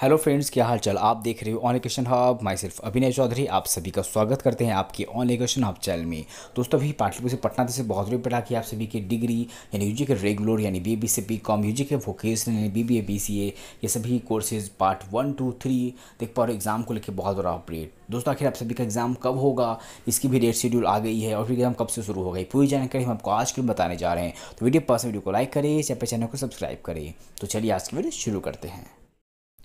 hello friends क्या हाल चाल आप देख रहे हो on Question Hub myself Abhinay Chaudhary आप सभी का स्वागत करते हैं आपके ऑन क्वेश्चन हब चैनल में दोस्तों अभी पाटलिपुर से पटना से बहुत बड़ी पटा कि आप सभी की डिग्री यानी यूजी के रेगुलर यानी बी बी से बी कॉम यू के वोकेशनल यानी B B A B C A ये सभी courses part one two three देख पा रहे एग्जाम को लेकर बहुत बड़ा अपडेट दोस्तों आखिर आप सभी का एग्जाम कब होगा इसकी भी डेट शेड्यूल आ गई है और फिर एग्जाम कब से शुरू हो गई पूरी जानकारी हम आपको आज के बताने जा रहे हैं तो वीडियो पर्सन वीडियो को लाइक करें चाहे चैनल को सब्सक्राइब करें तो चलिए आज की वीडियो शुरू करते हैं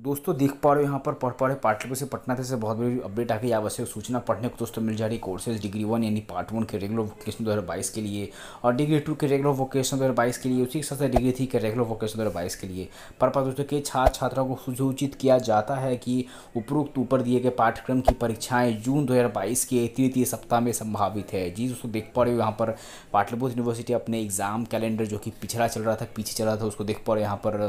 दोस्तों देख पा रहे हो यहाँ पर पढ़ पा रहे पाठ्यपुर से पटना से बहुत बड़ी अपडेट आ गई आवश्यक सूचना पढ़ने को दोस्तों मिल जा रही कोर्सेज डिग्री वन यानी पार्ट वन के रेगुलर वोकेशन 2022 के लिए और डिग्री टू के रेगुलर वोकेशन 2022 के लिए उसी के साथ डिग्री थ्री के रेगुलर वोकेशन 2022 के लिए पा दोस्तों के छात्र छात्राओं को सूचित किया जाता है कि उपरोक्त ऊपर दिए गए पाठ्यक्रम की परीक्षाएँ जून दो के तृतीय सप्ताह में संभावित है जी दोस्तों देख पा रहे हो यहाँ पर पाटलिपुर यूनिवर्सिटी अपने एग्जाम कैलेंडर जो कि पिछड़ा चल रहा था पीछे चल रहा था उसको देख पा रहे यहाँ पर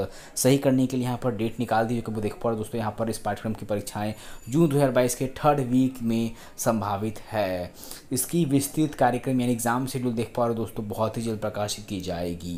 सही करने के लिए यहाँ पर डेट निकाल दी जो वो देख पा रहे दोस्तों यहाँ पर इस पाठ्यक्रम की परीक्षाएं जून 2022 के थर्ड वीक में संभावित है इसकी विस्तृत कार्यक्रम यानी एग्जाम शेड्यूल देख पा रहे दोस्तों बहुत ही जल्द प्रकाशित की जाएगी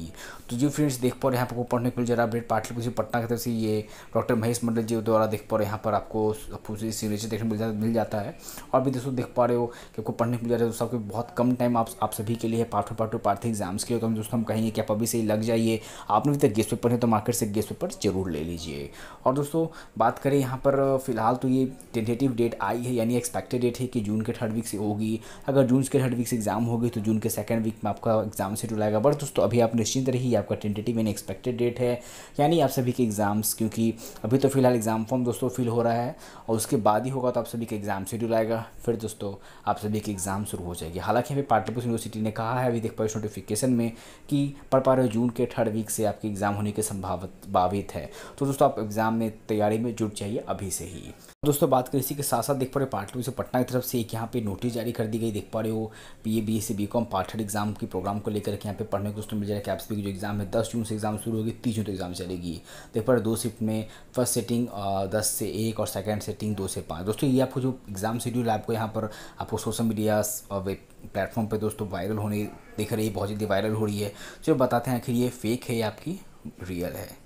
तो जी फ्रेंड्स देख पा रहे यहाँ पर पढ़ने के लिए जरा अपडेट पाठ्यपुस्तक पटना की तरफ से ये डॉक्टर महेश मंडल जी द्वारा देख पा रहे यहाँ पर आपको सिग्नेचर देखने मिल जाता मिल जाता है और भी दोस्तों देख पा रहे हो कि आपको पढ़ने को मिल जा रहा है दोस्तों बहुत कम टाइम आप सभी के लिए पार्ट टू पार्ट पार्थी एग्जाम्स के लिए तो हम दोस्तों हम कहेंगे कि आप अभी से ही लग जाइए आपने भी तक गेस्ट पेपर है तो मार्केट से गेस्ट पेपर जरूर ले लीजिए और दोस्तों बात करें यहाँ पर फिलहाल तो ये टेंटेटिव डेट आई है यानी एक्सपेक्टेड डेट है कि जून के थर्ड वीक से होगी अगर जून के थर्ड वीक से एग्ज़ाम होगी तो जून के सेकेंड वीक में आपका एग्ज़ाम सेटल आएगा बट दोस्तों अभी आप निश्चिंत रहिए आपका टेंटेटिव यानी एक्सपेक्टेड डेट है यानी आप सभी के एग्ज़ाम्स क्योंकि अभी तो फिलहाल एग्ज़ाम फॉर्म दोस्तों फिल हो रहा है और उसके बाद ही होगा तो आप सभी के एग्ज़ाम शेड्यूल आएगा फिर दोस्तों आप सभी के एग्ज़ाम शुरू हो जाएगी हालांकि अभी पाटलिपुत्र यूनिवर्सिटी ने कहा है अभी देख पाए नोटिफिकेशन में कि पढ़ पा रहे जून के थर्ड वीक से आपके एग्ज़ाम होने की संभावित है तो दोस्तों आप एग्ज़ाम में तैयारी में जुट जाइए अभी से ही दोस्तों बात करें इसी के साथ साथ देख पा रहे पार्टी से पटना की तरफ से एक यहाँ पे नोटिस जारी कर दी गई देख पा रहे हो P A B S C B com पाठ्य एग्जाम की प्रोग्राम को लेकर के यहाँ पे पढ़ने को दोस्तों मिल जाएगा कैप्स की जो एग्जाम है दस जून से एग्जाम शुरू होगी तीस जून तक तो एग्जाम चलेगी देख पा रहे दो शिफ्ट में फर्स्ट सेटिंग दस से एक और सेकेंड सेटिंग दो से पाँच दोस्तों ये आपको जो एग्जाम शेड्यूल है आपको यहाँ पर आपको सोशल मीडिया वेब प्लेटफॉर्म पर दोस्तों वायरल होने देख रही है बहुत जल्दी वायरल हो रही है जो बताते हैं आखिर ये फेक है आपकी रियल है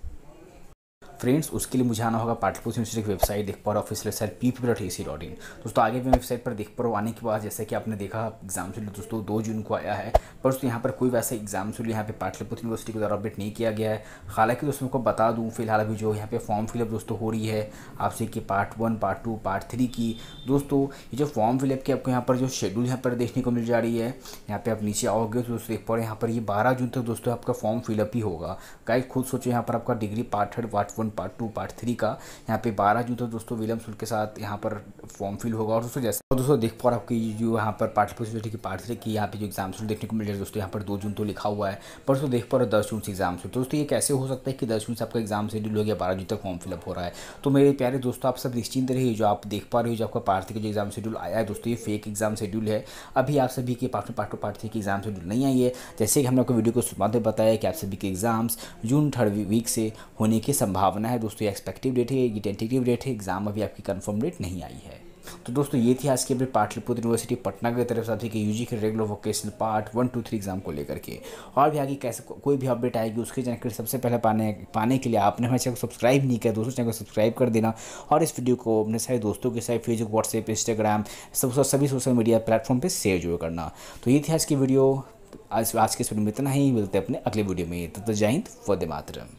फ्रेंड्स उसके लिए मुझे आना होगा पाटलपुर यूनिवर्सिटी की वेबसाइट देख पा रहे office website P P dot A C dot in दोस्तों आगे भी वेबसाइट पर देख पा रहा हूँ आने के बाद जैसे कि आपने देखा एग्जाम से दोस्तों दो जून को आया है पर दोस्तों यहाँ पर कोई वैसे एग्जाम से यहाँ पे पाटलपुर यूनिवर्सिटी के द्वारा अपडेट नहीं किया गया है हालांकि दोस्तों को बता दूँ फिलहाल अभी जो यहाँ पे फॉर्म फिलअप दोस्तों हो रही है आपसे कि part one part two part three की दोस्तों ये जो फॉर्म फिलअप की आपको यहाँ पर जो शेड्यूल यहाँ पर देखने को मिल जा रही है यहाँ पे आप नीचे आओगे तो दोस्तों देख पा रहे हैं यहाँ पर ये बारह जून तक दोस्तों आपका फॉर्म फिलअप ही होगा गाइड खुद सोचो यहाँ पर आपका degree part third part one one part two part three का यहाँ पे बारह जून तक दोस्तों विलियम सुल के साथ यहाँ पर फॉर्म फिल होगा और दोस्तों जैसे और दोस्तों देख पा रहा आपकी जो यहाँ पर पार्ट पार्टिसिपेशन की पार्ट थ्री की यहाँ पे जो एग्जाम शुरू देखने को मिल रही दोस्तों यहाँ पर दो जून तो लिखा हुआ है पर दोस्तों देख पा रहे दस जून से एग्जाम शुरू तो दोस्तों ये कैसे हो सकता है कि दस जून से आपका एग्जाम शेड्यूल हो गया बारह जून तक फॉर्म फिलअप हो रहा है तो मेरे प्यारे दोस्तों आप सब निश्चिंत रहिए जो आप देख पा रहे हो जो आपका पार्ट का जो एग्जाम शेड्यूल आया है दोस्तों ये फेक एग्जाम शेड्यूल है अभी आप सभी के part part two part three के एग्जाम शेड्यूल नहीं आई है जैसे कि हमने आपको वीडियो को सुबह बताया कि आप सभी के एग्जाम्स जून थर्ड वीक से होने की संभावना संभावना है दोस्तों ये एक्सपेक्टिव डेट है ये टेंटेटिव डेट है एग्जाम अभी आपकी कंफर्म डेट नहीं आई है तो दोस्तों ये थी आज की अपनी पाटलिपुत्र यूनिवर्सिटी पटना की तरफ से आपसे यूजी के regular vocational part one two three exam को लेकर के और भी आगे कैसे को, कोई भी अपडेट आएगी उसकी जानकारी सबसे पहले पाने पाने के लिए आपने हमारे चैनल को सब्सक्राइब नहीं किया दोस्तों चैनल को सब्सक्राइब कर देना और इस वीडियो को अपने सारे दोस्तों के साथ फेसबुक व्हाट्सएप इंस्टाग्राम सब सभी सोशल मीडिया प्लेटफॉर्म पर शेयर जरूर करना तो ये थी आज की वीडियो आज आज के इस वीडियो में इतना ही मिलते अपने अगले वीडियो में तब तक जय हिंद वंदे मातरम